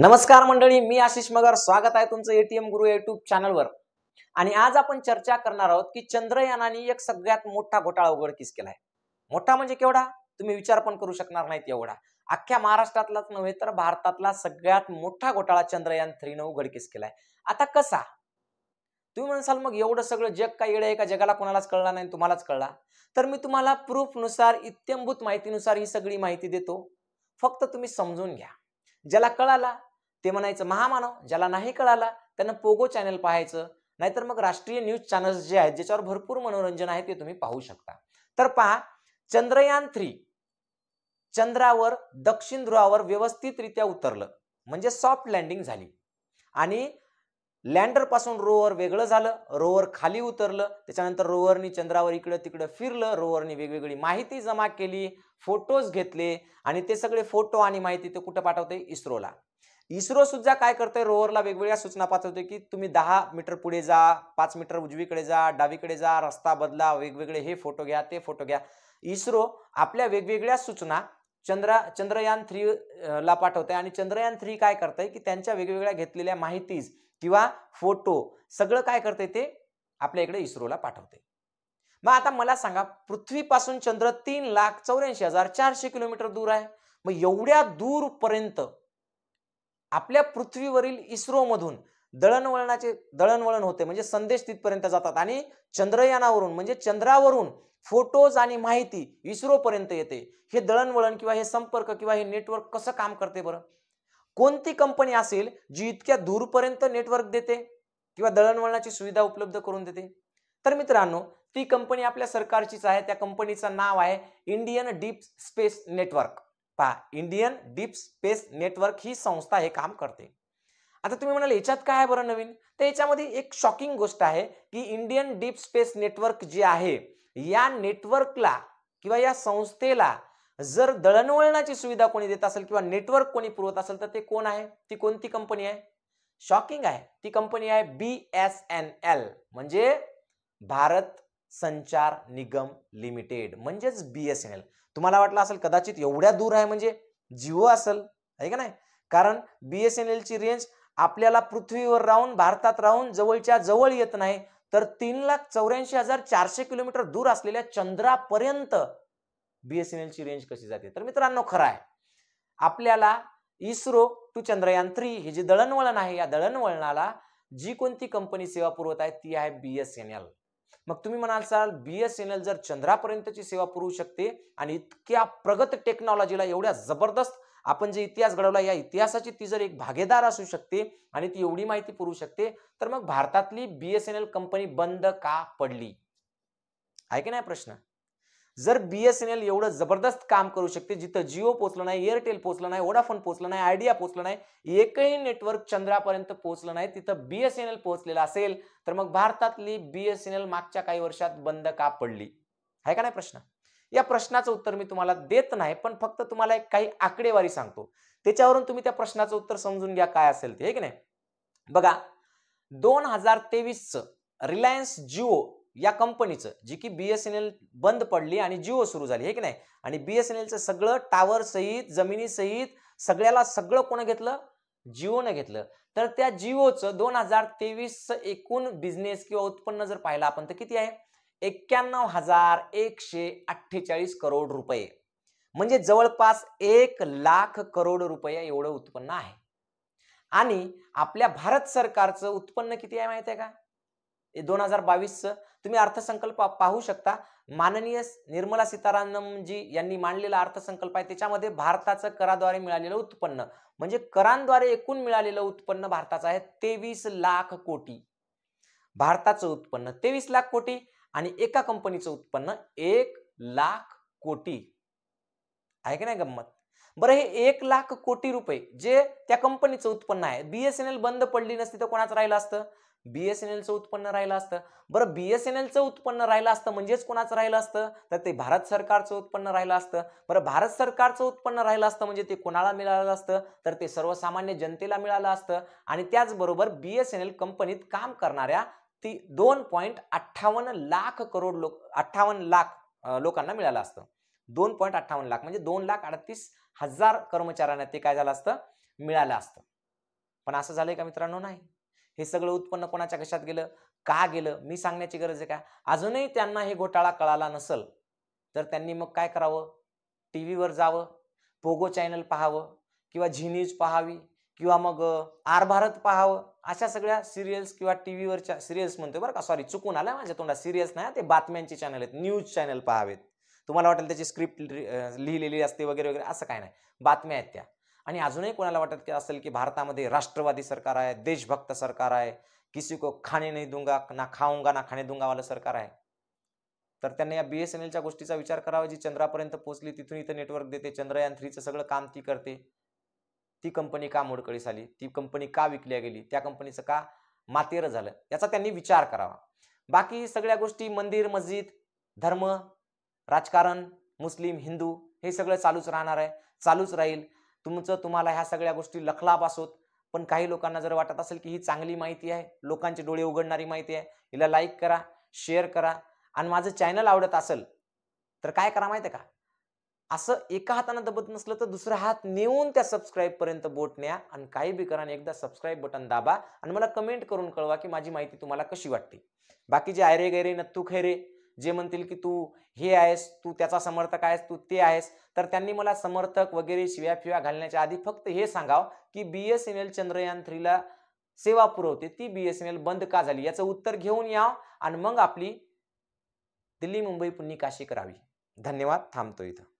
नमस्कार मंडळी मी आशिष मगर स्वागत आहे तुमचं एटीएम गुरु युट्यूब चॅनलवर आणि आज आपण चर्चा करणार आहोत की चंद्रयानाने एक सगळ्यात मोठा घोटाळा उघडकीस केलाय मोठा म्हणजे केवढा तुम्ही विचार पण करू शकणार नाहीत एवढा अख्ख्या महाराष्ट्रातलाच नव्हे तर भारतातला सगळ्यात मोठा घोटाळा चंद्रयान थ्रीनं उघडकीस केलाय आता कसा तुम्ही म्हणसाल मग एवढं सगळं जग काय येडं आहे का जगाला कोणालाच कळला नाही तुम्हालाच कळला तर मी तुम्हाला प्रूफनुसार इत्यंभूत माहितीनुसार ही सगळी माहिती देतो फक्त तुम्ही समजून घ्या ज्याला कळाला ते म्हणायचं महामानव ज्याला नाही कळाला त्यांना पोगो चॅनल पाहायचं नाहीतर मग राष्ट्रीय न्यूज चॅनल्स जे आहेत ज्याच्यावर भरपूर मनोरंजन आहे ते तुम्ही पाहू शकता तर पहा चंद्रयान थ्री चंद्रावर दक्षिण ध्रुवावर व्यवस्थितरित्या उतरलं म्हणजे सॉफ्ट लँडिंग झाली आणि लँडर पासून रोवर वेगळं झालं रोवर खाली उतरलं त्याच्यानंतर रोवरनी चंद्रावर इकडं तिकडं फिरलं रोवरनी वेगवेगळी माहिती जमा केली फोटोज घेतले आणि ते सगळे फोटो आणि माहिती ते कुठं पाठवते इस्रोला इस्रो सुद्धा काय करतोय रोवरला वेगवेगळ्या सूचना पाठवतोय की तुम्ही दहा मीटर पुढे जा पाच मीटर उजवीकडे जा डावीकडे जा रस्ता बदला वेगवेगळे हे फोटो घ्या ते फोटो घ्या इस्रो आपल्या वेगवेगळ्या सूचना चंद्रा चंद्रयान थ्री ला पाठवते आणि चंद्रयान थ्री काय करतंय की त्यांच्या वेगवेगळ्या घेतलेल्या माहितीज किंवा फोटो सगळं काय करते ते आपल्या इकडे इस्रोला पाठवते मग आता मला सांगा पृथ्वीपासून चंद्र तीन लाख चौऱ्याऐंशी हजार चारशे किलोमीटर दूर आहे मग एवढ्या दूरपर्यंत आपल्या पृथ्वीवरील इस्रोमधून दळणवळणाचे दळणवळण होते म्हणजे संदेश तिथपर्यंत जातात आणि चंद्रयानावरून म्हणजे चंद्रावरून फोटोज आणि माहिती इस्रोपर्यंत येते हे दळणवळण किंवा हे संपर्क किंवा हे नेटवर्क कसं काम करते बरं कोणती कंपनी असेल जी इतक्या दूरपर्यंत नेटवर्क देते किंवा दळणवळणाची सुविधा उपलब्ध करून देते तर मित्रांनो ती कंपनी आपल्या सरकारचीच आहे त्या कंपनीचं नाव आहे इंडियन डीप स्पेस नेटवर्क पहा इंडियन डीप स्पेस नेटवर्क ही संस्था हे काम करते आता तुम्ही म्हणाल याच्यात काय आहे बरं नवीन तर याच्यामध्ये एक शॉकिंग गोष्ट आहे की इंडियन डीप स्पेस नेटवर्क जे आहे या नेटवर्कला किंवा या संस्थेला जर दळणवळणाची सुविधा कोणी देत असेल किंवा नेटवर्क कोणी पुरवत असेल तर ते कोण आहे ती कोणती कंपनी आहे शॉकिंग आहे ती कंपनी आहे बी एस एन एल म्हणजे भारत संचार निगम लिमिटेड म्हणजेच बी एस एन एल तुम्हाला वाटलं असेल कदाचित एवढ्या दूर आहे म्हणजे जिओ असेल आहे का नाही कारण बी एस एन एलची रेंज आपल्याला पृथ्वीवर राहून भारतात राहून जवळच्या जवळ येत नाही तर तीन लाख चौऱ्याऐंशी हजार चारशे किलोमीटर दूर असलेल्या चंद्रापर्यंत बीएसएनएलची रेंज कशी जाते तर मित्रांनो खरं आहे आपल्याला इस्रो टू चंद्रयान थ्री हे जे दळणवळण आहे या दळणवळणाला जी कोणती कंपनी सेवा पुरवत आहे ती आहे बीएसएनएल मग तुम्ही म्हणाल साल बी एस एन एल जर चंद्रापर्यंतची सेवा पुरवू शकते आणि इतक्या प्रगत टेक्नॉलॉजीला एवढ्या जबरदस्त आपण जे इतिहास घडवला या इतिहासाची ती जर एक भागीदार असू शकते आणि ती एवढी माहिती पुरवू शकते तर मग भारतातली बीएसएनएल कंपनी बंद का पडली आहे की नाही प्रश्न जर बीएसएनएल एवढं जबरदस्त काम करू शकते जिथं जिओ पोहोचलं नाही एअरटेल पोहोचलं नाही ओडाफोन पोहोचलं नाही आयडिया पोहोचलं नाही एकही नेटवर्क चंद्रापर्यंत पोहोचलं नाही तिथं बीएसएनएल पोहोचलेलं असेल तर मग भारतातली बीएसएनएल मागच्या काही वर्षात बंद का पडली आहे का नाही प्रश्न या प्रश्नाचं उत्तर मी तुम्हाला देत नाही पण फक्त तुम्हाला एक काही आकडेवारी सांगतो त्याच्यावरून तुम्ही त्या प्रश्नाचं उत्तर समजून घ्या काय असेल ते हे की नाही बघा दोन हजार तेवीसचं रिलायन्स जिओ या कंपनीचं जी की बी एस एन एल बंद पडली आणि जिओ सुरू झाली हे की नाही आणि बी एस एन एलचं सगळं टावर सहित जमिनी सहित सगळ्याला सगळं कोण घेतलं जिओनं घेतलं तर त्या जिओचं दोन हजार तेवीसचं एकूण बिझनेस किंवा उत्पन्न जर पाहिलं आपण तर किती आहे एक्क्याण्णव हजार एकशे अठ्ठेचाळीस करोड रुपये म्हणजे जवळपास एक लाख करोड रुपये एवढं उत्पन्न आहे आणि आपल्या भारत सरकारचं उत्पन्न किती आहे माहिती आहे का दोन हजार बावीसचं तुम्ही अर्थसंकल्प पाहू शकता माननीय निर्मला जी यांनी मांडलेला अर्थसंकल्प आहे त्याच्यामध्ये भारताचं कराद्वारे मिळालेलं उत्पन्न म्हणजे करांद्वारे एकूण मिळालेलं उत्पन्न भारताचं आहे तेवीस लाख कोटी भारताचं उत्पन्न तेवीस लाख कोटी आणि एका कंपनीचं उत्पन्न एक लाख कोटी आहे की नाही गंमत बरं हे एक लाख कोटी रुपये जे त्या कंपनीचं उत्पन्न आहे बीएसएनएल बंद पडली नसती तर कोणाचं राहिलं असतं बीएसएनएलचं उत्पन्न राहिलं असतं बरं बीएसएनएलचं उत्पन्न राहिलं असतं म्हणजेच कोणाचं राहिलं असतं तर ते भारत सरकारचं उत्पन्न राहिलं असतं बरं भारत सरकारचं उत्पन्न राहिलं असतं म्हणजे ते कोणाला मिळालं असतं तर ते सर्वसामान्य जनतेला मिळालं असतं आणि त्याचबरोबर बीएसएनएल कंपनीत काम करणाऱ्या ती दोन पॉईंट अठ्ठावन्न लाख करोड लोक अठ्ठावन्न लाख लोकांना मिळालं असतं दोन पॉईंट अठ्ठावन्न लाख म्हणजे दोन लाख अडतीस हजार कर्मचाऱ्यांना ते काय झालं असतं मिळालं असतं पण असं झालंय का मित्रांनो नाही हे सगळं उत्पन्न कोणाच्या कशात गेलं का गेलं मी सांगण्याची गरज आहे का अजूनही त्यांना हे घोटाळा कळाला नसेल तर त्यांनी मग काय करावं टी व्हीवर जावं पोगो चॅनल पाहावं किंवा झी न्यूज पाहावी किंवा मग आर भारत पाहावं अशा सगळ्या सिरियल्स किंवा टी व्हीवरच्या सिरियल्स म्हणतोय बरं का सॉरी चुकून आलं माझ्या तोंडात सिरियल्स नाही ते बातम्यांचे चॅनल आहेत न्यूज चॅनल पाहावेत तुम्हाला वाटेल त्याची स्क्रिप्ट लिहिलेली असते वगैरे वगैरे असं काय नाही बातम्या आहेत त्या आणि अजूनही कोणाला वाटत की असेल की भारतामध्ये राष्ट्रवादी सरकार आहे देशभक्त सरकार आहे किसी को खाणे नाही दुंगा ना खाऊंगा ना खाणे दुंगावालं सरकार आहे तर त्यांनी या बी एस एन एलच्या गोष्टीचा विचार करावा जी चंद्रापर्यंत पोहोचली तिथून इथं नेटवर्क देते चंद्रयान थ्रीचं सगळं काम ती करते ती कंपनी का मोडकळीस आली ती कंपनी का विकल्या गेली त्या कंपनीचं का मातेर झालं याचा त्यांनी विचार करावा बाकी सगळ्या गोष्टी मंदिर मस्जिद धर्म राजकारण मुस्लिम हिंदू हे सगळं चालूच राहणार आहे चालूच राहील तुमचं तुम्हाला ह्या सगळ्या गोष्टी लखलाप असोत पण काही लोकांना जर वाटत असेल की ही चांगली माहिती आहे लोकांचे डोळे उघडणारी माहिती आहे हिला लाईक करा शेअर करा आणि माझं चॅनल आवडत असेल तर काय करा माहिती आहे का असं एका हातानं दबत नसलं तर दुसरा हात नेऊन त्या सबस्क्राईबपर्यंत बोट न्या आणि काही बी करा एकदा सबस्क्राईब बटन दाबा आणि मला कमेंट करून कळवा की माझी माहिती तुम्हाला कशी वाटते बाकी जे आयरे गैरे नत्तू खैरे जे म्हणतील की तू हे आहेस तू त्याचा समर्थक आहेस तू ते आहेस तर त्यांनी मला समर्थक वगैरे शिव्या फिव्या घालण्याच्या आधी फक्त हे सांगाव की B S N L Chandrayaan थ्रीला सेवा पुरवते ती बी एस एन एल बंद का झाली याचं उत्तर घेऊन या आणि मग आपली दिल्ली मुंबई पुन्ही काशी करावी धन्यवाद थांबतो इथं